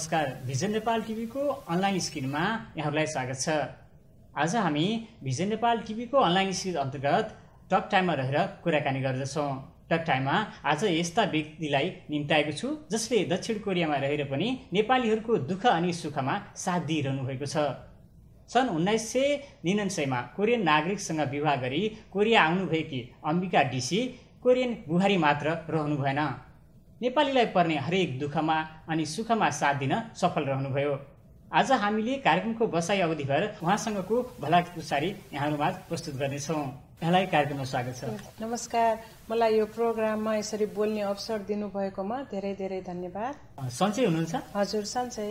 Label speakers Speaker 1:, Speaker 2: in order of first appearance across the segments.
Speaker 1: नमस्कार भिजन नेपाल टिभीको अनलाइन स्क्रिनमा यहाँहरूलाई स्वागत छ आज हामी भिजन नेपाल टिभीको अनलाइन स्क्रिन अन्तर्गत टक टाइममा रहेर कुराकानी गर्दछौँ टक टाइममा आज यस्ता व्यक्तिलाई निम्ताएको छु जसले दक्षिण कोरियामा रहेर पनि नेपालीहरूको दुःख अनि सुखमा साथ दिइरहनु भएको छ सन् उन्नाइस सय निनान्सयमा कोरियन नागरिकसँग विवाह गरी कोरिया आउनुभएकी अम्बिका डिसी कोरियन बुहारी मात्र रहनु भएन नेपालीलाई पर्ने हरेक दुःखमा अनि सुखमा साथ दिन सफल रहनुभयो आज हामीले कार्यक्रमको बसाइ अवधिभर उहाँसँगको भलाकुसारी यहाँहरूमा प्रस्तुत गर्नेछौँ यहाँलाई कार्यक्रममा स्वागत छ
Speaker 2: नमस्कार मलाई यो प्रोग्राममा यसरी बोल्ने अवसर दिनुभएकोमा धेरै धेरै धन्यवाद
Speaker 1: सन्चै हुनुहुन्छ
Speaker 2: हजुर सन्चै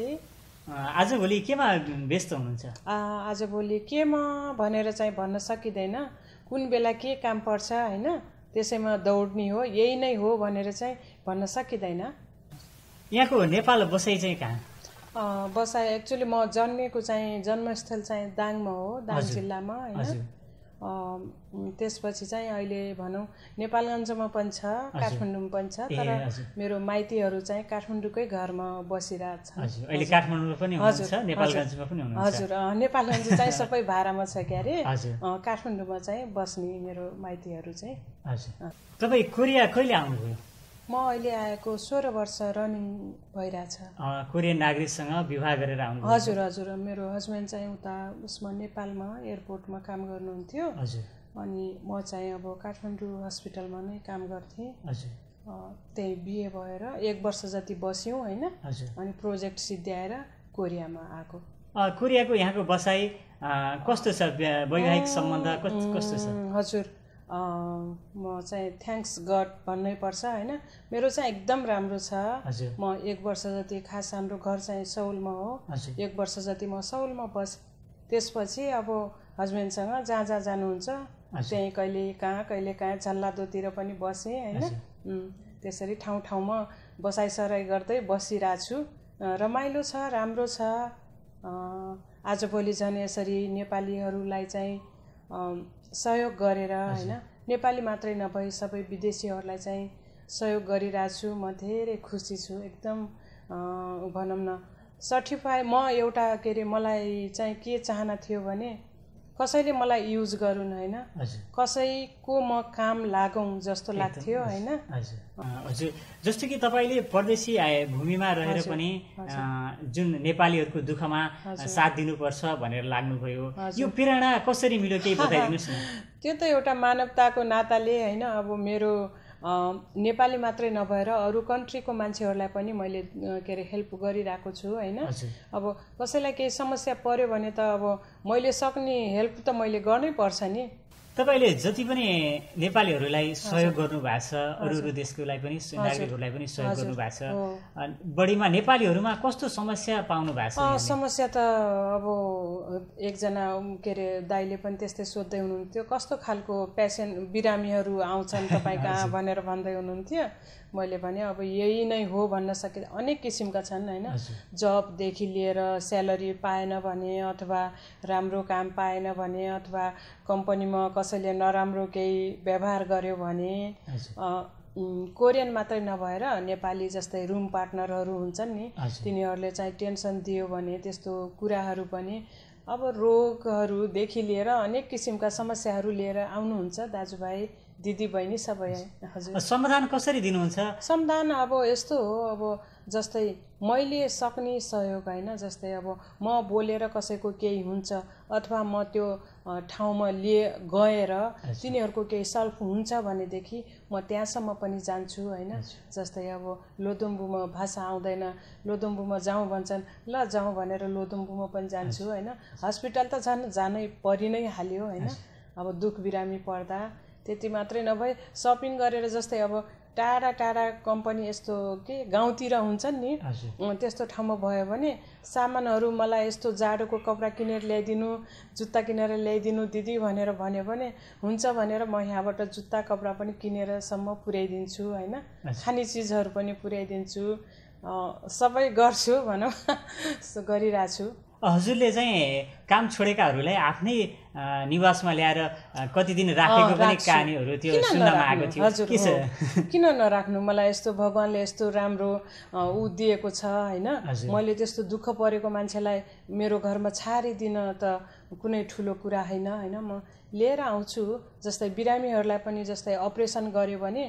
Speaker 1: आजभोलि केमा व्यस्त हुनुहुन्छ
Speaker 2: आजभोलि केमा भनेर चाहिँ भन्न सकिँदैन कुन बेला के काम पर्छ होइन त्यसैमा दौड्ने हो यही नै हो भनेर चाहिँ भन्न सकिँदैन
Speaker 1: यहाँको नेपाल बसाइ चाहिँ
Speaker 2: कहाँ बसाइ एक्चुली म जन्मेको चाहिँ जन्मस्थल चाहिँ दाङमा हो दाङ जिल्लामा होइन त्यसपछि चाहिँ अहिले भनौँ नेपालगञ्जमा पनि छ काठमाडौँमा पनि छ तर मेरो माइतीहरू चाहिँ काठमाडौँकै घरमा बसिरहेको छ हजुर नेपालगञ्ज चाहिँ सबै भाडामा छ क्यारे काठमाडौँमा चाहिँ बस्ने मेरो माइतीहरू चाहिँ
Speaker 1: तपाईँ कोरिया कहिले आउनुभयो
Speaker 2: म अहिले आएको सोह्र वर्ष रनिङ भइरहेछ
Speaker 1: कोरियन नागरिकसँग विवाह गरेर आउनु हजुर
Speaker 2: हजुर मेरो हस्बेन्ड चाहिँ उता उसमा नेपालमा एयरपोर्टमा काम गर्नुहुन्थ्यो हजुर अनि म चाहिँ अब काठमाडौँ हस्पिटलमा नै काम गर्थेँ हजुर त्यही बिए भएर एक वर्ष जति बस्यौँ होइन अनि प्रोजेक्ट सिद्ध्याएर कोरियामा आएको
Speaker 1: कोरियाको यहाँको बसाइ कस्तो छ वैवाहिक सम्बन्ध कस्तो छ हजुर
Speaker 2: म चाहिँ थ्याङ्क्स गड भन्नै पर्छ होइन मेरो चाहिँ एकदम राम्रो छ म एक वर्ष जति खास हाम्रो घर चाहिँ सौलमा हो एक वर्ष जति म सौलमा बसेँ त्यसपछि अब हस्बेन्डसँग जहाँ जहाँ जानुहुन्छ त्यहीँ कहिले कहाँ कहिले कहाँ झल्लादोतिर पनि बसेँ होइन त्यसरी ठाउँ ठाउँमा बसाइसराइ गर्दै बसिरहेको छु रमाइलो छ राम्रो छ आजभोलि झन् यसरी नेपालीहरूलाई चाहिँ सहयोग गरेर होइन नेपाली मात्रै नभई सबै विदेशीहरूलाई चाहिँ सहयोग गरिरहेको छु म धेरै खुसी छु एकदम भनौँ न सर्टिफाई म एउटा के अरे मलाई चाहिँ के चाहना थियो भने कसैले मलाई युज गरून् होइन कसैको म काम लागौँ जस्तो लाग्थ्यो होइन
Speaker 1: हजुर जस्तो कि तपाईँले परदेशी आए भूमिमा रहेर पनि जुन नेपालीहरूको दुःखमा साथ दिनुपर्छ भनेर लाग्नुभयो यो प्रेरणा कसरी मिल्यो केही बताइदिनुहोस् न
Speaker 2: त्यो त एउटा मानवताको नाताले होइन अब मेरो नेपाली मात्रै नभएर अरू कन्ट्रीको मान्छेहरूलाई पनि मैले के अरे हेल्प गरिरहेको छु होइन अब कसैलाई केही समस्या पऱ्यो भने त अब मैले सक्ने हेल्प त मैले गर्नै पर्छ नि
Speaker 1: तपाईँले जति पनि नेपालीहरूलाई सहयोग गर्नुभएको छ अरू अरू देशकोलाई पनि नागरिकहरूलाई पनि सहयोग गर्नु भएको छ बढीमा नेपालीहरूमा कस्तो समस्या पाउनु भएको छ
Speaker 2: समस्या त अब एकजना के अरे दाईले पनि त्यस्तै सोध्दै हुनुहुन्थ्यो कस्तो खालको पेसेन्ट बिरामीहरू आउँछन् तपाईँ कहाँ भनेर भन्दै हुनुहुन्थ्यो मैले भने अब यही नै हो भन्न सके अनेक किसिमका छन् होइन जबदेखि लिएर स्यालेरी पाएन भने अथवा राम्रो काम पाएन भने अथवा कम्पनीमा कसैले नराम्रो केही व्यवहार गर्यो भने कोरियन मात्रै नभएर नेपाली जस्तै रुम पार्टनरहरू हुन्छन् नि तिनीहरूले चाहिँ टेन्सन दियो भने त्यस्तो कुराहरू पनि अब रोगहरूदेखि लिएर अनेक किसिमका समस्याहरू लिएर आउनुहुन्छ दाजुभाइ दिदी बहिनी सबै हजुर
Speaker 1: समाधान कसरी दिनुहुन्छ
Speaker 2: समाधान अब यस्तो हो अब जस्तै मैले सक्ने सहयोग होइन जस्तै अब म बोलेर कसैको केही हुन्छ अथवा म त्यो ठाउँमा लिए गएर तिनीहरूको केही सल्फ हुन्छ भनेदेखि म त्यहाँसम्म पनि जान्छु होइन जस्तै अब लोदुम्बुमा भाषा आउँदैन लोदुम्बुमा जाउँ भन्छन् ल जाउँ भनेर लोदुम्बुमा पनि जान्छु होइन हस्पिटल त झन् जानै परि नै हाल्यो होइन अब दुख बिरामी पर्दा त्यति मात्रै नभए सपिङ गरेर जस्तै अब टाढा टाढा कम्पनी यस्तो के गाउँतिर हुन्छन् नि त्यस्तो ठाउँमा भयो भने सामानहरू मलाई यस्तो जाडोको कपडा किनेर ल्याइदिनु जुत्ता किनेर ल्याइदिनु दिदी भनेर भन्यो भने हुन्छ भनेर म यहाँबाट जुत्ता कपडा पनि किनेरसम्म पुर्याइदिन्छु होइन खाने चिजहरू पनि पुर्याइदिन्छु सबै गर्छु भनौँ छु
Speaker 1: हजुरले चाहिँ काम छोडेकाहरूलाई आफ्नै निवासमा ल्याएर कति दिन राखेको पनि कहानीहरू त्यो सुन्नमा आएको थियो
Speaker 2: किन नराख्नु मलाई यस्तो भगवान्ले यस्तो राम्रो ऊ दिएको छ होइन मैले त्यस्तो दुःख परेको मान्छेलाई मेरो घरमा छारिदिन त कुनै ठुलो कुरा होइन होइन म लिएर आउँछु जस्तै बिरामीहरूलाई पनि जस्तै अपरेसन गऱ्यो भने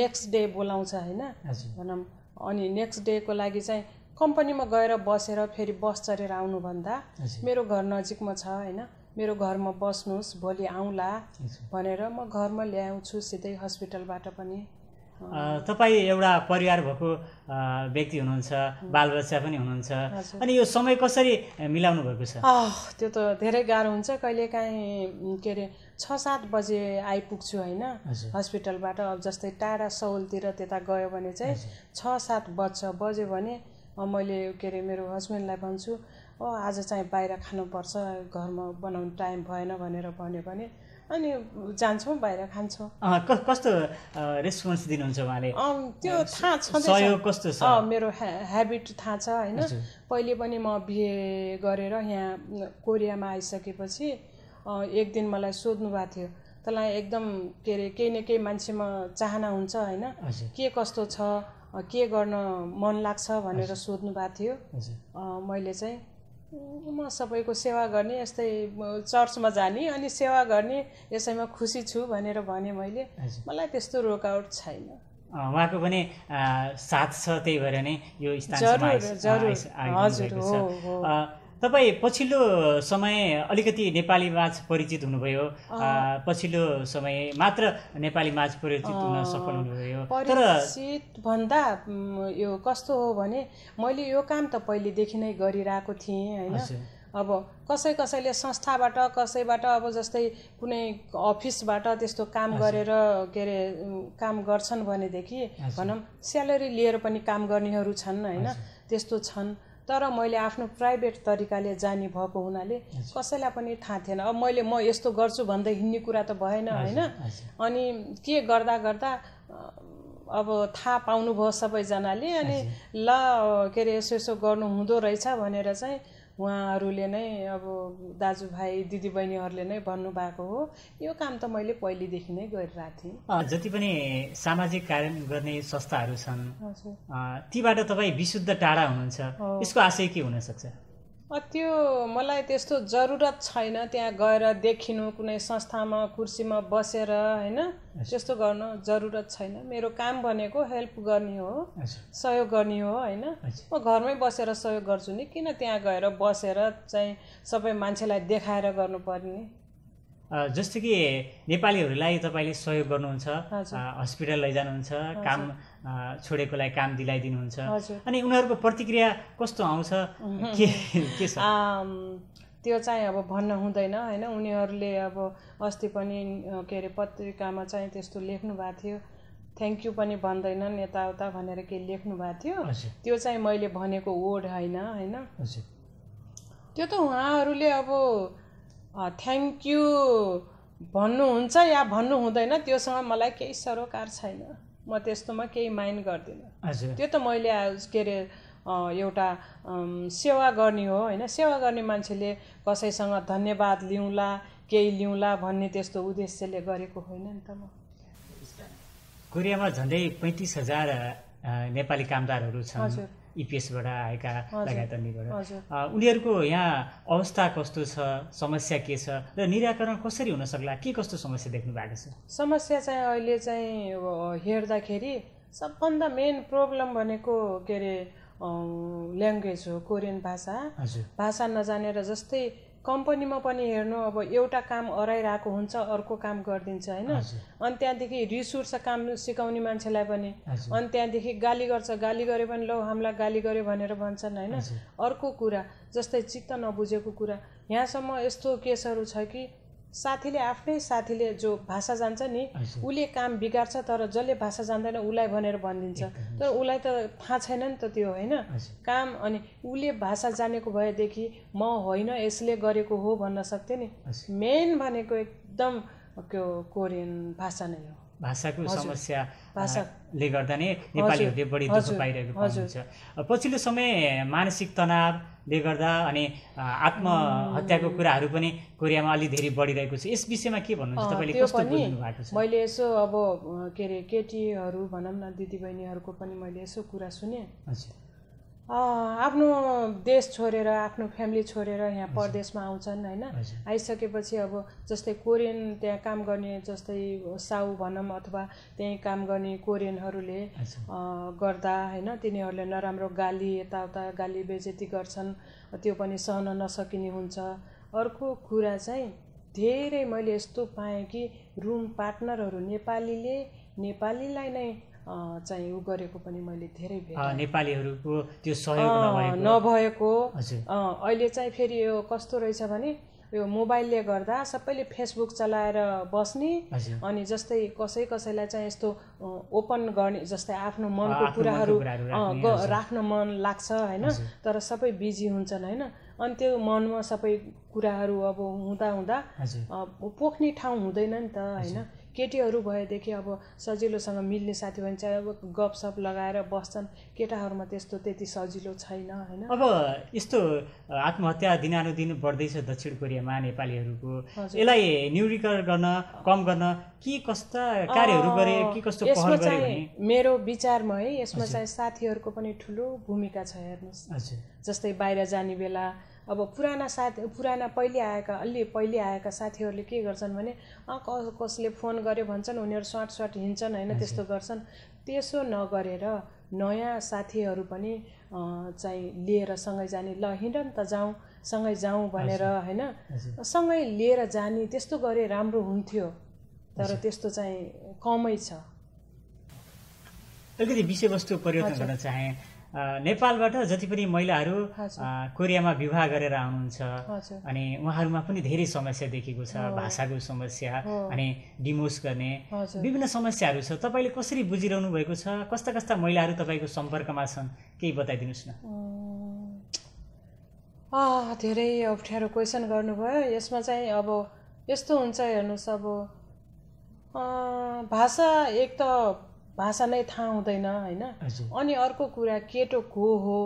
Speaker 2: नेक्स्ट डे बोलाउँछ होइन भनौँ अनि नेक्स्ट डेको लागि चाहिँ कम्पनीमा गएर बसेर फेरि बस चढेर आउनुभन्दा मेरो घर नजिकमा छ होइन मेरो घरमा बस्नुहोस् भोलि आउँला भनेर म घरमा ल्याउँछु सिधै हस्पिटलबाट पनि
Speaker 1: तपाईँ एउटा परिवार भएको व्यक्ति हुनुहुन्छ बालबच्चा पनि हुनुहुन्छ अनि यो समय कसरी मिलाउनु भएको छ
Speaker 2: त्यो त धेरै गाह्रो हुन्छ कहिलेकाहीँ के अरे छ सात बजे आइपुग्छु होइन हस्पिटलबाट अब जस्तै टाढा सौलतिर त्यता गयो भने चाहिँ छ सात बज्छ बज्यो भने मैले के अरे मेरो हस्बेन्डलाई भन्छु ओ आज चाहिँ बाहिर खानुपर्छ घरमा बनाउनु टाइम भएन भनेर भन्यो भने अनि जान्छौँ बाहिर खान्छौँ
Speaker 1: कस्तो रेस्पोन्स दिनुहुन्छ उहाँले
Speaker 2: त्यो थाहा छ कस्तो छ मेरो हेबिट थाहा छ होइन पहिले पनि म बिहे गरेर यहाँ कोरियामा आइसकेपछि एक दिन मलाई सोध्नु भएको थियो तँलाई एकदम के अरे केही न केही मान्छेमा चाहना हुन्छ होइन के कस्तो छ के गर्न मन लाग्छ भनेर सोध्नु भएको थियो मैले चाहिँ म सबैको सेवा गर्ने यस्तै चर्चमा जाने अनि सेवा गर्ने यसैमा खुसी छु भनेर भने मैले मलाई त्यस्तो रोकआउट छैन
Speaker 1: उहाँको पनि साथ छ त्यही भएर नै यो जरुर जरुर हजुर हो तपाईँ पछिल्लो समय अलिकति नेपाली माझ परिचित हुनुभयो पछिल्लो समय मात्र नेपाली माझ परिचित हुन सफल हुनुभयो तर
Speaker 2: भन्दा यो कस्तो हो भने मैले यो काम त पहिलेदेखि नै गरिरहेको थिएँ होइन अब कसै कसैले संस्थाबाट कसैबाट अब जस्तै कुनै अफिसबाट त्यस्तो काम गरेर के अरे काम गर्छन् भनेदेखि भनौँ स्यालेरी लिएर पनि काम गर्नेहरू छन् होइन त्यस्तो छन् तर मैले आफ्नो प्राइभेट तरिकाले जाने भएको हुनाले कसैलाई पनि थाहा थिएन अब मैले म यस्तो गर्छु भन्दै हिँड्ने कुरा त भएन होइन अनि के गर्दा गर्दा अब थाहा पाउनुभयो सबैजनाले अनि ल के अरे यसो यसो गर्नु हुँदो रहेछ भनेर चाहिँ उहाँहरूले नै अब दाजुभाइ दिदीबहिनीहरूले नै भन्नुभएको हो यो काम त मैले पहिलेदेखि नै गरिरहेको
Speaker 1: थिएँ जति पनि सामाजिक कार्य गर्ने संस्थाहरू छन् तीबाट तपाईँ विशुद्ध टाढा हुनुहुन्छ यसको आशय के हुनसक्छ
Speaker 2: त्यो मलाई त्यस्तो जरुरत छैन त्यहाँ गएर देखिनु कुनै संस्थामा कुर्सीमा बसेर होइन त्यस्तो गर्नु जरुरत छैन मेरो काम भनेको हेल्प गर्ने हो सहयोग गर्ने हो होइन म घरमै बसेर सहयोग गर्छु नि किन त्यहाँ गएर बसेर चाहिँ सबै मान्छेलाई देखाएर गर्नुपर्ने
Speaker 1: जस्तो कि नेपालीहरूलाई तपाईँले सहयोग गर्नुहुन्छ हस्पिटल लैजानुहुन्छ काम छोडेकोलाई काम दिलाइदिनुहुन्छ अनि उनीहरूको प्रतिक्रिया कस्तो आउँछ के के छ त्यो चाहिँ
Speaker 2: अब भन्न हुँदैन होइन उनीहरूले अब अस्ति पनि के अरे पत्रिकामा चाहिँ त्यस्तो लेख्नु भएको थियो थ्याङ्क यू पनि भन्दैनन् यताउता भनेर के लेख्नु भएको थियो त्यो चाहिँ मैले भनेको वर्ड होइन होइन त्यो त उहाँहरूले अब थ्याङ्क यू भन्नुहुन्छ या भन्नु हुँदैन त्योसँग मलाई केही सरोकार छैन म त्यस्तोमा केही माइन्ड गर्दिनँ त्यो त मैले के अरे एउटा सेवा गर्ने हो होइन सेवा गर्ने मान्छेले कसैसँग धन्यवाद लिउँला केही लिउँला भन्ने त्यस्तो उद्देश्यले गरेको होइन नि त म
Speaker 1: कोरियामा झन्डै पैँतिस हजार नेपाली कामदारहरू छन् इपिएसबाट आएका लगायत अन्यबाट उनीहरूको यहाँ अवस्था कस्तो छ समस्या के छ र निराकरण कसरी हुन सक्ला के कस्तो समस्या देख्नु भएको छ
Speaker 2: समस्या चाहिँ अहिले चाहिँ हेर्दाखेरि सबभन्दा मेन प्रब्लम भनेको के अरे ल्याङ्ग्वेज हो कोरियन भाषा भाषा नजानेर जस्तै कम्पनीमा पनि हेर्नु अब एउटा काम अराइरहेको हुन्छ अर्को काम गरिदिन्छ होइन अनि त्यहाँदेखि रिस काम सिकाउने मान्छेलाई पनि अनि त्यहाँदेखि गाली गर्छ गाली गऱ्यो भने लौ हामीलाई गाली गऱ्यो भनेर भन्छन् होइन अर्को कुरा जस्तै चित्त नबुझेको कुरा यहाँसम्म यस्तो केसहरू छ कि साथीले आफ्नै साथीले जो भाषा जान्छ नि उसले काम बिगार्छ तर जसले भाषा जान्दैन उसलाई भनेर भनिदिन्छ तर उसलाई त थाहा छैन नि त त्यो होइन काम अनि उसले भाषा जानेको भएदेखि म होइन यसले गरेको हो भन्न सक्थेँ नि मेन भनेको एकदम त्यो कोरियन भाषा नै हो
Speaker 1: भाषाको समस्या भाषाले गर्दा नै नेपालीहरूले बढी दुःख पाइरहेको हुन्छ पछिल्लो समय मानसिक तनाव ले गर्दा अनि आत्महत्याको कुराहरू पनि कोरियामा अलि धेरै बढिरहेको छ यस विषयमा के भन्नुहुन्छ तपाईँले कस्तो भएको छ
Speaker 2: मैले यसो अब के अरे केटीहरू भनौँ न दिदीबहिनीहरूको पनि मैले यसो कुरा सुने हजुर आफ्नो देश छोडेर आफ्नो फ्यामिली छोडेर यहाँ परदेशमा आउँछन् होइन आइसकेपछि अब जस्तै कोरियन त्यहाँ काम गर्ने जस्तै साउ भनौँ अथवा त्यहीँ काम गर्ने कोरियनहरूले गर्दा होइन तिनीहरूले नराम्रो गाली यताउता गाली बेजेती गर्छन् त्यो पनि सहन नसकिने हुन्छ अर्को कुरा चाहिँ धेरै मैले यस्तो पाएँ कि रुम पार्टनरहरू नेपालीले नेपालीलाई नै चाहिँ उ गरेको पनि मैले धेरै
Speaker 1: नेपालीहरूको त्यो सहयोग नभएको
Speaker 2: अहिले चाहिँ फेरि यो कस्तो रहेछ भने यो मोबाइलले गर्दा सबैले फेसबुक चलाएर बस्ने अनि जस्तै कसै कसैलाई चाहिँ यस्तो ओपन गर्ने जस्तै आफ्नो मनको कुराहरू राख्न मन लाग्छ होइन तर सबै बिजी हुन्छन् होइन अनि त्यो मनमा सबै कुराहरू अब हुँदा हुँदा पोख्ने ठाउँ हुँदैन नि त होइन केटीहरू भएदेखि अब सजिलोसँग मिल्ने साथी भन्छ अब गफसप लगाएर बस्छन् केटाहरूमा त्यस्तो त्यति सजिलो छैन होइन अब
Speaker 1: यस्तो आत्महत्या दिनानुदिन बढ्दैछ दक्षिण कोरियामा नेपालीहरूको यसलाई न्यूनीकरण गर्न कम गर्न के कस्ता कार्यहरू गरे के कस्तो पहल गरे
Speaker 2: मेरो विचारमा है यसमा चाहिँ साथीहरूको पनि ठुलो भूमिका छ हेर्नुहोस् जस्तै बाहिर जाने बेला अब पुराना साथ पुराना पहिले आएका अलि पहिले आएका साथीहरूले के गर्छन् भने कस कसले फोन गर्यो भन्छन् उनीहरू स्वाट स्वाट हिँड्छन् होइन त्यस्तो गर्छन् त्यसो नगरेर नयाँ साथीहरू पनि चाहिँ लिएर सँगै जाने ल हिँड नि त जाउँ सँगै जाउँ भनेर होइन सँगै लिएर जाने त्यस्तो गरे राम्रो हुन्थ्यो तर त्यस्तो चाहिँ कमै छ
Speaker 1: अलिकति विषयवस्तु परिवर्तन गर्न चाहे नेपालबाट जति पनि महिलाहरू कोरियामा विवाह गरेर आउनुहुन्छ अनि उहाँहरूमा पनि धेरै समस्या देखेको छ भाषाको समस्या अनि डिमोस गर्ने विभिन्न समस्याहरू छ तपाईँले कसरी बुझिरहनु भएको छ कस्ता कस्ता महिलाहरू तपाईँको सम्पर्कमा छन् केही बताइदिनुहोस् न
Speaker 2: धेरै अप्ठ्यारो क्वेसन गर्नुभयो यसमा चाहिँ अब यस्तो हुन्छ हेर्नुहोस् अब भाषा एक त भाषा नै थाहा हुँदैन होइन अनि अर्को कुरा केटो को हो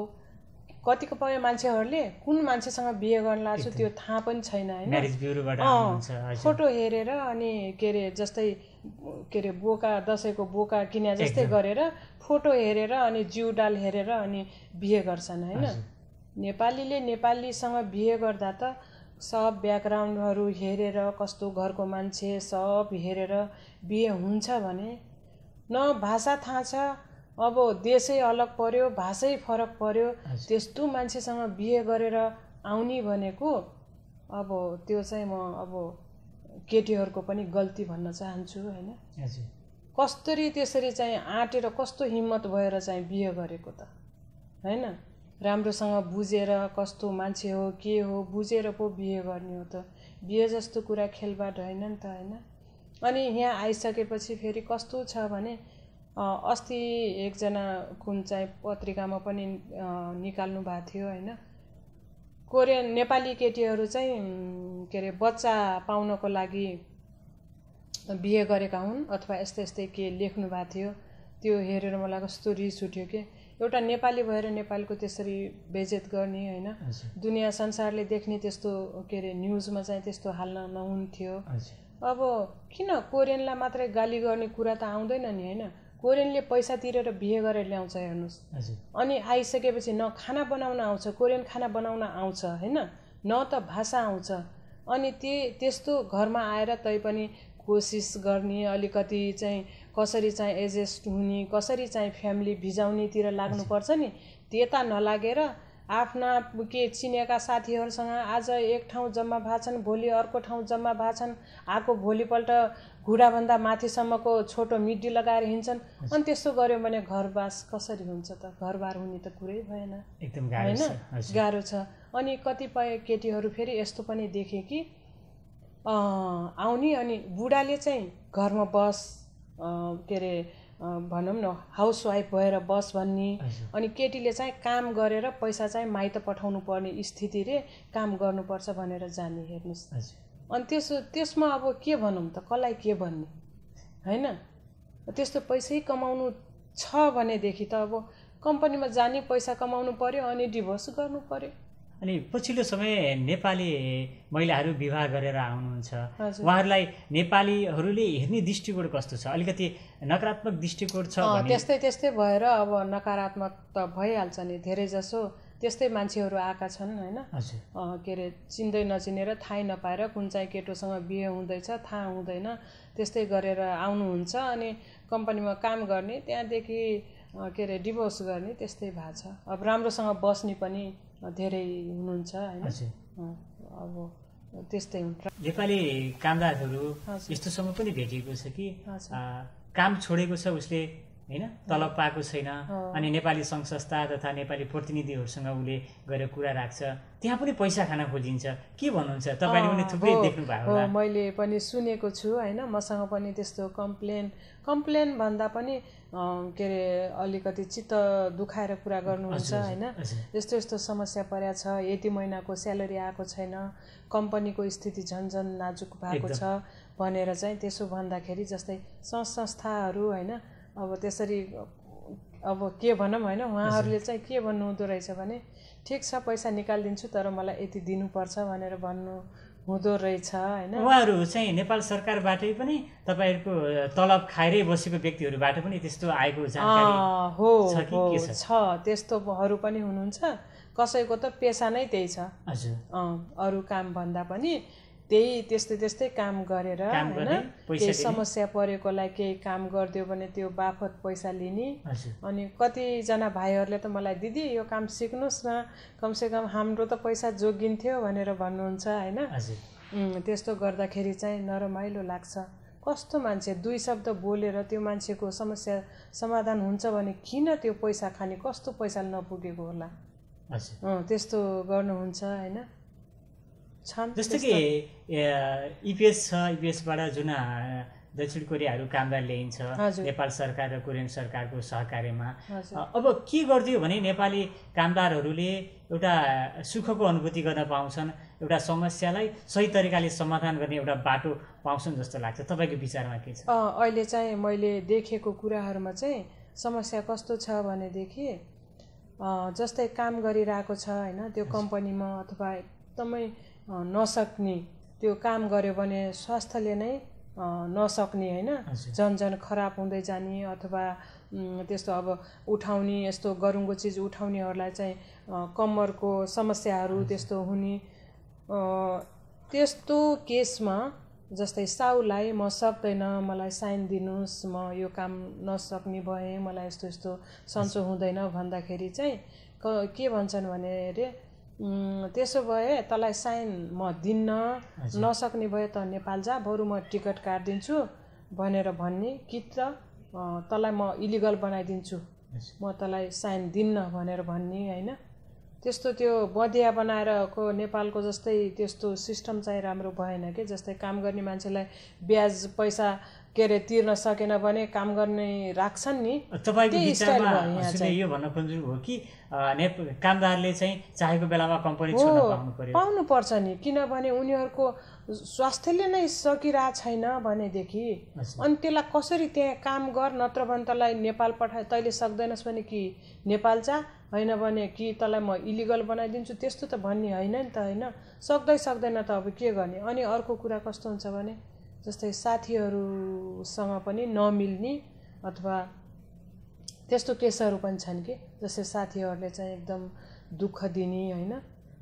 Speaker 2: कपय मान्छेहरूले कुन मान्छेसँग बिहे गर्न लाग्छ त्यो थाहा पनि छैन होइन फोटो हेरेर अनि के अरे जस्तै के अरे बोका दसैँको बोका किन्या जस्तै गरेर फोटो हेरेर अनि जिउडाल हेरेर अनि बिहे गर्छन् होइन नेपालीले नेपालीसँग बिहे गर्दा त सब ब्याकग्राउन्डहरू हेरेर कस्तो घरको मान्छे सब हेरेर बिहे हुन्छ भने न भाषा थाहा छ अब देशै अलग पर्यो भाषै फरक पर्यो त्यस्तो मान्छेसँग बिहे गरेर आउने भनेको अब त्यो चाहिँ म अब केटीहरूको पनि गल्ती भन्न चाहन्छु होइन कसरी त्यसरी चाहिँ आँटेर कस्तो हिम्मत भएर चाहिँ बिहे गरेको त होइन राम्रोसँग बुझेर कस्तो मान्छे हो के हो बुझेर पो बिहे गर्ने हो त बिहे जस्तो कुरा खेलबाट होइन नि त होइन अनि यहाँ आइसकेपछि फेरि कस्तो छ भने अस्ति एकजना कुन चाहिँ पत्रिकामा पनि निकाल्नु भएको थियो होइन कोरियन नेपाली केटीहरू चाहिँ के अरे बच्चा पाउनको लागि बिहे गरेका हुन् अथवा यस्तै यस्तै के लेख्नु भएको थियो त्यो हेरेर मलाई कस्तो रिस उठ्यो कि एउटा नेपाली भएर नेपालको त्यसरी बेजेत गर्ने होइन दुनियाँ संसारले देख्ने त्यस्तो के अरे न्युजमा चाहिँ त्यस्तो हाल्न नहुन्थ्यो अब किन कोरियनलाई मात्रै गाली गर्ने कुरा त आउँदैन नि होइन कोरियनले पैसा तिरेर बिहे गरेर ल्याउँछ हेर्नुहोस् अनि आइसकेपछि न खाना बनाउन आउँछ कोरियन खाना बनाउन आउँछ होइन न त भाषा आउँछ अनि त्यही त्यस्तो घरमा आएर तैपनि कोसिस गर्ने अलिकति चाहिँ कसरी चाहिँ एडजस्ट हुने कसरी चाहिँ फ्यामिली भिजाउनेतिर लाग्नुपर्छ नि त्यता नलागेर आफ्ना के चिनेका साथीहरूसँग आज एक ठाउँ जम्मा भएको भोलि अर्को ठाउँ जम्मा भएको आएको भोलिपल्ट घुँडाभन्दा माथिसम्मको छोटो मिडी लगाएर हिँड्छन् अनि त्यस्तो गऱ्यो भने घरबास कसरी हुन्छ त घरबार हुने त कुरै भएन
Speaker 1: एकदम होइन गाह्रो
Speaker 2: छ अनि कतिपय केटीहरू फेरि यस्तो पनि देखेँ कि आउने अनि बुढाले चाहिँ घरमा बस के अरे भनौँ न हाउसवाइफ भएर बस भन्ने अनि केटीले चाहिँ काम गरेर पैसा चाहिँ माइत पठाउनु पर्ने स्थिति रे काम गर्नुपर्छ भनेर जाने हेर्नुहोस् अनि त्यस त्यसमा अब के भनौँ त कसलाई के भन्ने होइन त्यस्तो पैसै कमाउनु छ भनेदेखि त अब कम्पनीमा जाने पैसा कमाउनु पऱ्यो अनि डिभोर्स गर्नु पऱ्यो
Speaker 1: अनि पछिल्लो समय नेपाली महिलाहरू विवाह गरेर आउनुहुन्छ उहाँहरूलाई नेपालीहरूले हेर्ने दृष्टिकोण कस्तो छ अलिकति नकारात्मक दृष्टिकोण छ त्यस्तै
Speaker 2: त्यस्तै भएर अब नकारात्मक त भइहाल्छ नि धेरै जसो त्यस्तै मान्छेहरू आएका छन् होइन के अरे चिन्दै नचिनेर थाहै नपाएर कुन चाहिँ केटोसँग बिहे हुँदैछ थाहा हुँदैन त्यस्तै गरेर आउनुहुन्छ अनि कम्पनीमा काम गर्ने त्यहाँदेखि के अरे डिभोर्स गर्ने त्यस्तै भएको छ अब राम्रोसँग बस्ने पनि धेरै हुनुहुन्छ होइन अब त्यस्तै हुन्छ नेपाली
Speaker 1: कामदारहरू यस्तोसम्म पनि भेटिएको छ कि काम छोडेको छ उसले होइन तलब पाएको छैन अनि नेपाली सङ्घ संस्था तथा नेपाली प्रतिनिधिहरूसँग उसले गएर कुरा राख्छ त्यहाँ पनि पैसा खाना खोजिन्छ के भन्नुहुन्छ तपाईँले पनि थुप्रै देख्नु भएको
Speaker 2: मैले पनि सुनेको छु होइन मसँग पनि त्यस्तो कम्प्लेन कम्प्लेन भन्दा पनि के अरे अलिकति चित्त दुखाएर कुरा गर्नुहुन्छ होइन यस्तो यस्तो समस्या परेको छ यति महिनाको स्यालेरी आएको छैन कम्पनीको स्थिति झन् झन नाजुक भएको छ भनेर चाहिँ त्यसो भन्दाखेरि जस्तै संस्थाहरू होइन अब त्यसरी अब के भनौँ होइन उहाँहरूले चाहिँ के भन्नुहुँदो रहेछ भने ठिक छ पैसा निकालिदिन्छु तर मलाई यति दिनुपर्छ भनेर भन्नु हुँदो रहेछ होइन उहाँहरू
Speaker 1: चाहिँ नेपाल सरकारबाटै पनि तपाईँहरूको तलब खाएरै बसेको व्यक्तिहरूबाट पनि त्यस्तो आएको हो छ
Speaker 2: त्यस्तोहरू पनि हुनुहुन्छ कसैको त पेसा नै त्यही छ हजुर अरू भन्दा पनि त्यही त्यस्तै त्यस्तै काम गरेर होइन केही समस्या परेकोलाई केही काम गरिदियो भने त्यो बाफत पैसा लिने अनि कतिजना भाइहरूले त मलाई दिदी यो काम सिक्नुहोस् न कमसेकम हाम्रो त पैसा जोगिन्थ्यो भनेर भन्नुहुन्छ होइन त्यस्तो गर्दाखेरि चाहिँ नरमाइलो लाग्छ कस्तो मान्छे दुई शब्द बोलेर त्यो मान्छेको समस्या समाधान हुन्छ भने किन त्यो पैसा खाने कस्तो पैसा नपुगेको होला त्यस्तो गर्नुहुन्छ होइन छन् जस्तो कि
Speaker 1: इपिएस छ इपिएसबाट जुन दक्षिण कोरियाहरू कामदार ल्याइन्छ नेपाल सरकार र कोरियन सरकारको सहकार्यमा अब के गरिदियो भने नेपाली कामदारहरूले एउटा सुखको अनुभूति गर्न पाउँछन् एउटा समस्यालाई सही तरिकाले समाधान गर्ने एउटा बाटो पाउँछन् जस्तो लाग्छ तपाईँको विचारमा के छ
Speaker 2: अहिले चाहिँ मैले देखेको कुराहरूमा चाहिँ समस्या कस्तो छ भनेदेखि जस्तै काम गरिरहेको छ होइन त्यो कम्पनीमा अथवा एकदमै नसक्ने त्यो काम गऱ्यो भने स्वास्थ्यले नै नसक्ने होइन झन् झन खराब हुँदै जाने अथवा त्यस्तो अब उठाउने यस्तो गरुङ्गो चिज उठाउनेहरूलाई चाहिँ कम्मरको समस्याहरू त्यस्तो हुने त्यस्तो केसमा जस्तै साउलाई म सक्दैन मलाई साइन दिनुहोस् म यो काम नसक्ने भएँ मलाई यस्तो यस्तो सन्चो हुँदैन भन्दाखेरि चाहिँ के भन्छन् भने अरे त्यसो भए तँलाई साइन म दिन्न नसक्ने भए त नेपाल जा बरु म टिकट काटिदिन्छु भनेर भन्ने कि त तँलाई म इलिगल बनाइदिन्छु म तँलाई साइन दिन्न भनेर भन्ने होइन त्यस्तो त्यो बदिया बनाएरको नेपालको जस्तै त्यस्तो सिस्टम चाहिँ राम्रो भएन कि जस्तै काम गर्ने मान्छेलाई ब्याज पैसा के अरे तिर्न सकेन भने काम गर्ने राख्छन् नि तपाईँको विचारमा यो
Speaker 1: भन्न हो कि कामदारले चाहिँ चाहेको बेलामा कम्पनी
Speaker 2: पाउनुपर्छ नि किनभने उनीहरूको स्वास्थ्यले नै सकिरहेको छैन भनेदेखि अनि त्यसलाई कसरी त्यहाँ काम गर नत्र भने तँलाई नेपाल पठा तैँले सक्दैनस् भने कि नेपाल जा होइन भने कि तँलाई म इलिगल बनाइदिन्छु त्यस्तो त भन्ने होइन नि त होइन सक्दै सक्दैन त अब के गर्ने अनि अर्को कुरा कस्तो हुन्छ भने जस्तै साथीहरूसँग पनि नमिल्ने अथवा त्यस्तो केसहरू पनि छन् कि जस्तै साथीहरूले चाहिँ एकदम दुःख दिने होइन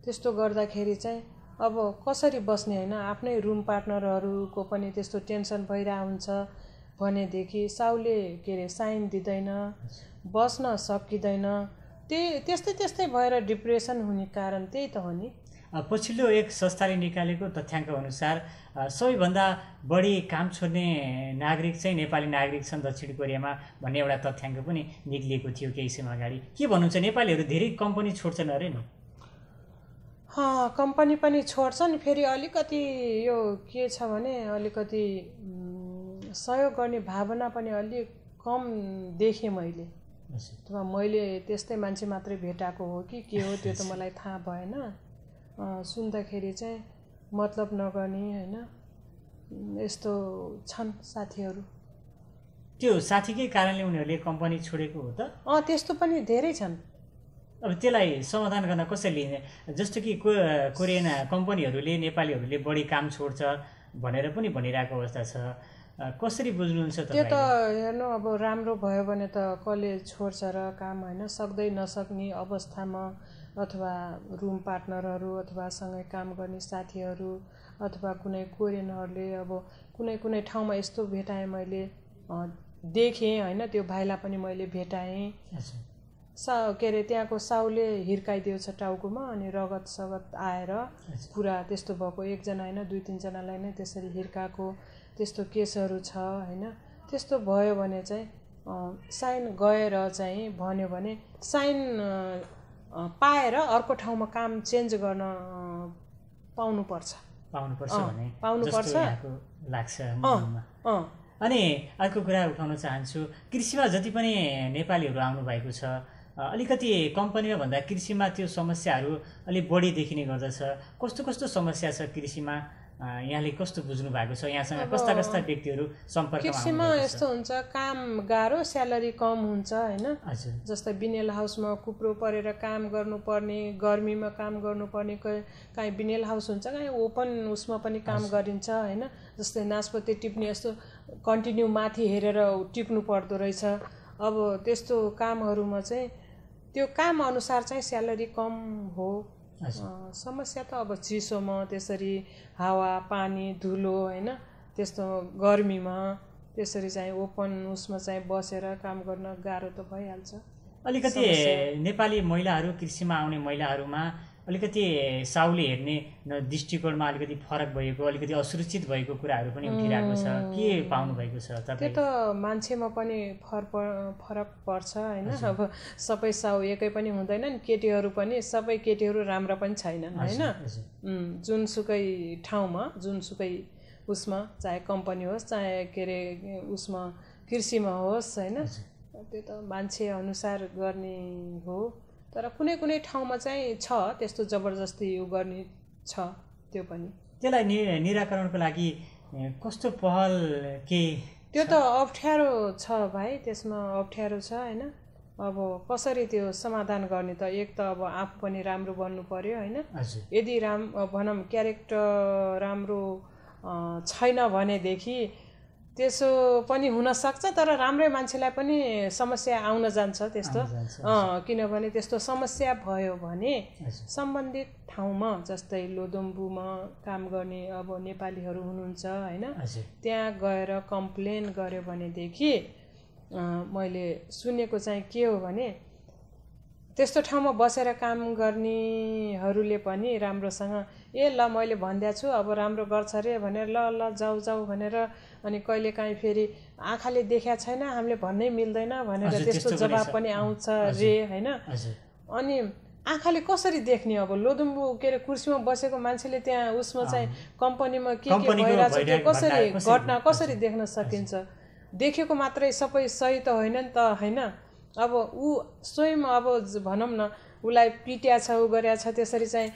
Speaker 2: त्यस्तो गर्दाखेरि चाहिँ अब कसरी बस्ने होइन आफ्नै रुम पार्टनरहरूको पनि त्यस्तो टेन्सन भइरहेको हुन्छ भनेदेखि साउले के अरे साइन दिँदैन बस्न सकिँदैन त्यही त्यस्तै त्यस्तै भएर डिप्रेसन हुने कारण त्यही त हो नि
Speaker 1: पछिल्लो एक संस्थाले निकालेको तथ्याङ्क अनुसार सबैभन्दा बढी काम छोड्ने नागरिक चाहिँ नेपाली नागरिक छन् दक्षिण कोरियामा भन्ने एउटा तथ्याङ्क पनि निक्लिएको थियो केही समय अगाडि के भन्नुहुन्छ नेपालीहरू धेरै कम्पनी छोड्छन् अरे नि
Speaker 2: कम्पनी पनि छोड्छन् फेरि अलिकति यो के छ भने अलिकति सहयोग गर्ने भावना पनि अलिक कम देखेँ मैले मैले त्यस्तै मान्छे मात्रै भेटाएको हो कि के हो त्यो त मलाई थाहा भएन सुन्दाखेरि चाहिँ मतलब नगर्ने होइन यस्तो छन् साथीहरू
Speaker 1: त्यो साथीकै कारणले उनीहरूले कम्पनी छोडेको हो त
Speaker 2: अँ त्यस्तो पनि धेरै छन्
Speaker 1: अब त्यसलाई समाधान गर्न कसरी लिने जस्तो कि को कोरियन कम्पनीहरूले नेपालीहरूले बढी काम छोड्छ भनेर पनि भनिरहेको अवस्था छ कसरी बुझ्नुहुन्छ त्यो त
Speaker 2: हेर्नु अब राम्रो भयो भने त कसले छोड्छ र काम होइन सक्दै नसक्ने अवस्थामा अथवा रुम पार्टनरहरू अथवा सँगै काम गर्ने साथीहरू अथवा कुनै कोरियनहरूले अब कुनै कुनै ठाउँमा यस्तो भेटाएँ मैले देखेँ होइन त्यो भाइलाई पनि मैले भेटाएँ सा के अरे त्यहाँको साउले छ टाउकोमा अनि रगत सगत आएर पुरा त्यस्तो भएको एकजना होइन दुई तिनजनालाई नै त्यसरी हिर्काएको त्यस्तो केसहरू छ होइन त्यस्तो भयो भने चाहिँ साइन गएर चाहिँ भन्यो भने साइन पाएर अर्को ठाउँमा काम चेन्ज गर्न पाउनुपर्छ
Speaker 1: पाउनुपर्छ पाउनुपर्छ लाग्छ अनि अर्को कुरा उठाउन चाहन्छु कृषिमा जति पनि नेपालीहरू आउनुभएको छ अलिकति कम्पनीमा भन्दा कृषिमा त्यो समस्याहरू अलिक बढी देखिने गर्दछ कस्तो कस्तो समस्या छ कृषिमा यहाँले कस्तो बुझ्नु भएको छ यहाँसँग कस्ता कस्ता व्यक्तिहरू सम्पर्क कृषिमा यस्तो
Speaker 2: हुन्छ काम गाह्रो स्यालेरी कम हुन्छ होइन जस्तै बिनेल हाउसमा कुप्रो परेर काम गर्नुपर्ने गर्मीमा काम गर्नुपर्ने काहीँ बिनेल हाउस हुन्छ काहीँ ओपन उसमा पनि काम गरिन्छ होइन जस्तै नास्पति टिप्ने यस्तो कन्टिन्यू माथि हेरेर टिप्नु पर्दो रहेछ अब त्यस्तो कामहरूमा चाहिँ त्यो काम अनुसार चाहिँ स्यालेरी कम हो समस्या त अब चिसोमा त्यसरी हावा पानी धुलो होइन त्यस्तो गर्मीमा त्यसरी चाहिँ ओपन उसमा चाहिँ बसेर काम गर्न गाह्रो त भइहाल्छ अलिकति
Speaker 1: नेपाली महिलाहरू कृषिमा आउने महिलाहरूमा अलिकति साउले हेर्ने दृष्टिकोणमा अलिकति फरक भएको अलिकति असुरक्षित भएको कुराहरू पनि उठिरहेको छ के पाउनु भएको छ त्यो त
Speaker 2: मान्छेमा पनि फर फरक पर्छ होइन अब सबै साउ एकै पनि हुँदैनन् केटीहरू पनि सबै केटीहरू राम्रा पनि छैनन् होइन जुनसुकै ठाउँमा जुनसुकै उसमा चाहे कम्पनी होस् चाहे के अरे उसमा कृषिमा होस् होइन त्यो त मान्छे अनुसार गर्ने हो तर कुनै कुनै ठाउँमा चाहिँ छ त्यस्तो जबरजस्ती यो गर्ने छ त्यो पनि
Speaker 1: त्यसलाई नि निराकरणको लागि कस्तो पहल के
Speaker 2: त्यो त अप्ठ्यारो छ भाइ त्यसमा अप्ठ्यारो छ होइन अब कसरी त्यो समाधान गर्ने त एक त अब आफू पनि राम्रो बन्नु पऱ्यो होइन यदि राम भनौँ क्यारेक्टर राम्रो छैन भनेदेखि त्यसो पनि हुनसक्छ तर राम्रै मान्छेलाई पनि समस्या आउन जान्छ त्यस्तो किनभने त्यस्तो समस्या भयो भने सम्बन्धित ठाउँमा जस्तै लोदम्बुमा काम गर्ने अब नेपालीहरू हुनुहुन्छ होइन त्यहाँ गएर कम्प्लेन गऱ्यो भनेदेखि मैले सुनेको चाहिँ के हो भने त्यस्तो ठाउँमा बसेर काम गर्नेहरूले पनि राम्रोसँग ए ल मैले भनिदिएको छु अब राम्रो गर्छ रे भनेर ल ल जाऊ जाऊ भनेर अनि कहिले काहीँ फेरि आँखाले देखाएको छैन हामीले भन्नै मिल्दैन भनेर त्यस्तो जवाब पनि आउँछ रे होइन अनि आँखाले कसरी देख्ने अब लोदुम्बु के अरे कुर्सीमा बसेको मान्छेले त्यहाँ उसमा चाहिँ कम्पनीमा के के भइरहेछ त्यो कसरी घटना कसरी देख्न सकिन्छ देखेको मात्रै सबै सही त होइन नि त होइन अब ऊ स्वयं अब भनौँ न उसलाई पिट्या छ ऊ गरेछ त्यसरी चाहिँ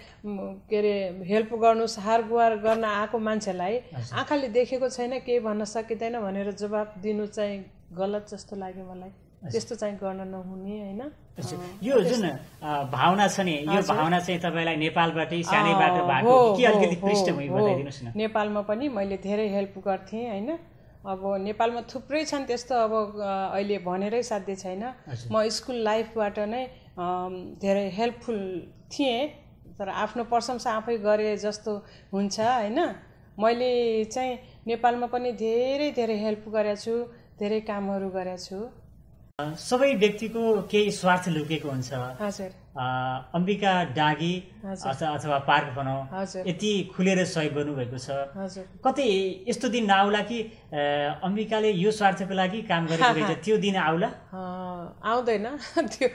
Speaker 2: के अरे हेल्प गर्नु सहार गुहार गर्न आएको मान्छेलाई आँखाले देखेको छैन केही भन्न सकिँदैन भनेर जवाब दिनु चाहिँ गलत जस्तो लाग्यो मलाई त्यस्तो चाहिँ गर्न नहुने होइन यो जुन
Speaker 1: भावना छ नि यो भावना चाहिँ तपाईँलाई नेपालबाटै सानैबाट भएको के अलिकति पृष्ठभूमि बताइदिनुहोस्
Speaker 2: न नेपालमा पनि मैले धेरै हेल्प गर्थेँ होइन अब नेपालमा थुप्रै छन् त्यस्तो अब अहिले भनेरै साध्य छैन म स्कुल लाइफबाट नै धेरै हेल्पफुल थिएँ तर आफ्नो प्रशंसा आफै गरे जस्तो हुन्छ होइन मैले चाहिँ नेपालमा पनि धेरै धेरै हेल्प गरेको छु धेरै कामहरू
Speaker 1: गरेको छु सबै व्यक्तिको केही स्वार्थ लुकेको हुन्छ हजुर अम्बिका डागी अथवा पार्क बनाऊ यति खुलेर सहयोग गर्नुभएको छ कति यस्तो दिन नआउला कि अम्बिकाले यो स्वार्थको लागि काम गरेको रहेछ त्यो दिन आउला
Speaker 2: आउँदैन त्यो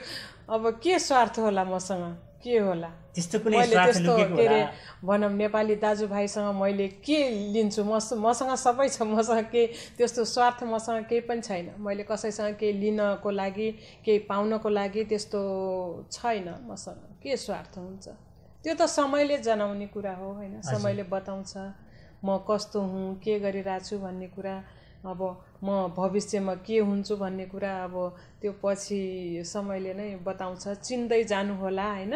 Speaker 2: अब के स्वार्थ होला मसँग के होला
Speaker 1: त्यस्तो कुनै त्यस्तो के अरे
Speaker 2: भनौँ नेपाली दाजुभाइसँग मैले के लिन्छु म मसँग सबै छ मसँग के त्यस्तो स्वार्थ मसँग केही पनि छैन मैले कसैसँग केही लिनको लागि केही पाउनको लागि त्यस्तो छैन मसँग के स्वार्थ हुन्छ त्यो त समयले जनाउने कुरा हो होइन समयले बताउँछ म कस्तो हुँ के छु भन्ने कुरा अब म भविष्यमा के हुन्छु भन्ने कुरा अब त्यो पछि समयले नै बताउँछ चिन्दै जानुहोला होइन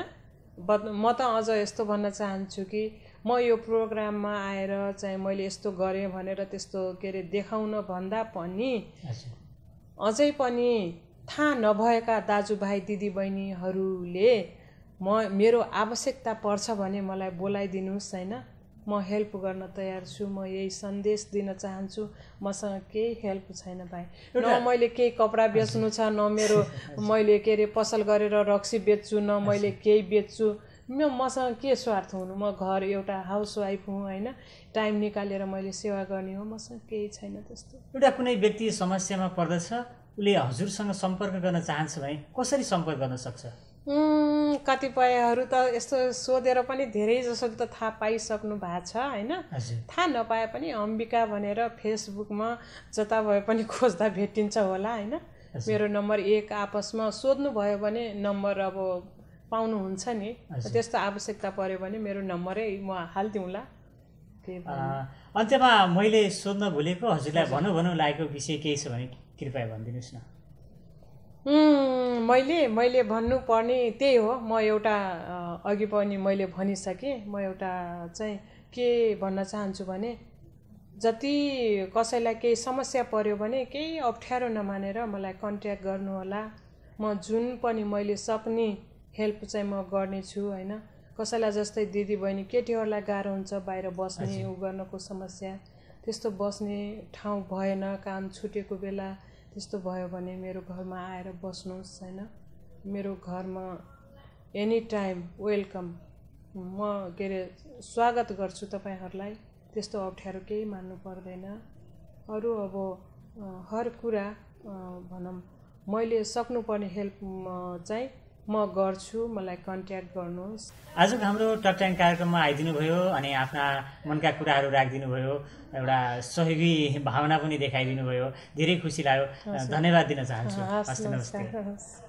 Speaker 2: बद म त अझ यस्तो भन्न चाहन्छु कि म यो प्रोग्राममा आएर चाहिँ मैले यस्तो गरेँ भनेर त्यस्तो के अरे देखाउन भन्दा पनि अझै पनि थाहा नभएका दाजुभाइ दिदीबहिनीहरूले म मेरो आवश्यकता पर्छ भने मलाई बोलाइदिनुहोस् होइन म हेल्प गर्न तयार छु म यही सन्देश दिन चाहन्छु मसँग केही हेल्प छैन भाइ न मैले केही कपडा बेच्नु छ न मेरो मैले के अरे पसल गरेर रक्सी बेच्छु न मैले केही बेच्छु म मसँग के स्वार्थ हुनु म घर एउटा हाउसवाइफ हुँ होइन टाइम निकालेर मैले सेवा गर्ने हो मसँग केही छैन त्यस्तो
Speaker 1: एउटा कुनै व्यक्ति समस्यामा पर्दछ उसले हजुरसँग सम्पर्क गर्न चाहन्छ भाइ कसरी सम्पर्क गर्न सक्छ
Speaker 2: कतिपयहरू त यस्तो सोधेर पनि धेरै जसो त थाहा पाइसक्नु भएको छ होइन थाहा नपाए पनि अम्बिका भनेर फेसबुकमा जता भए पनि खोज्दा भेटिन्छ होला होइन मेरो नम्बर एक आपसमा सोध्नुभयो भने नम्बर अब पाउनुहुन्छ नि त्यस्तो आवश्यकता पऱ्यो भने मेरो नम्बरै म हालिदिउँला
Speaker 1: अन्त्यमा मैले सोध्न भुलेको हजुरलाई भनौँ भनौँ लागेको विषय केही छ भने कृपया भनिदिनुहोस् न
Speaker 2: मैले मैले भन्नुपर्ने त्यही हो म एउटा अघि पनि मैले भनिसकेँ म एउटा चाहिँ के भन्न चाहन्छु भने जति कसैलाई केही समस्या पऱ्यो भने केही अप्ठ्यारो नमानेर मलाई कन्ट्याक्ट गर्नुहोला म जुन पनि मैले सक्ने हेल्प चाहिँ म गर्नेछु होइन कसैलाई जस्तै दिदी बहिनी केटीहरूलाई गाह्रो हुन्छ बाहिर बस्ने उ गर्नको समस्या त्यस्तो बस्ने ठाउँ भएन काम छुटेको बेला त्यस्तो भयो भने मेरो घरमा आएर बस्नुहोस् होइन मेरो घरमा एनी टाइम वेलकम म के अरे स्वागत गर्छु तपाईँहरूलाई त्यस्तो अप्ठ्यारो केही मान्नु पर्दैन अरू अब हर कुरा भनौँ मैले सक्नुपर्ने हेल्प चाहिँ म गर्छु मलाई
Speaker 1: कन्ट्याक्ट गर्नुहोस् आजको हाम्रो टाइम कार्यक्रममा भयो अनि आफ्ना मनका कुराहरू राखिदिनु भयो एउटा सहयोगी भावना पनि देखाइदिनु भयो धेरै खुसी लाग्यो धन्यवाद दिन चाहन्छु हस्
Speaker 2: नमस्ते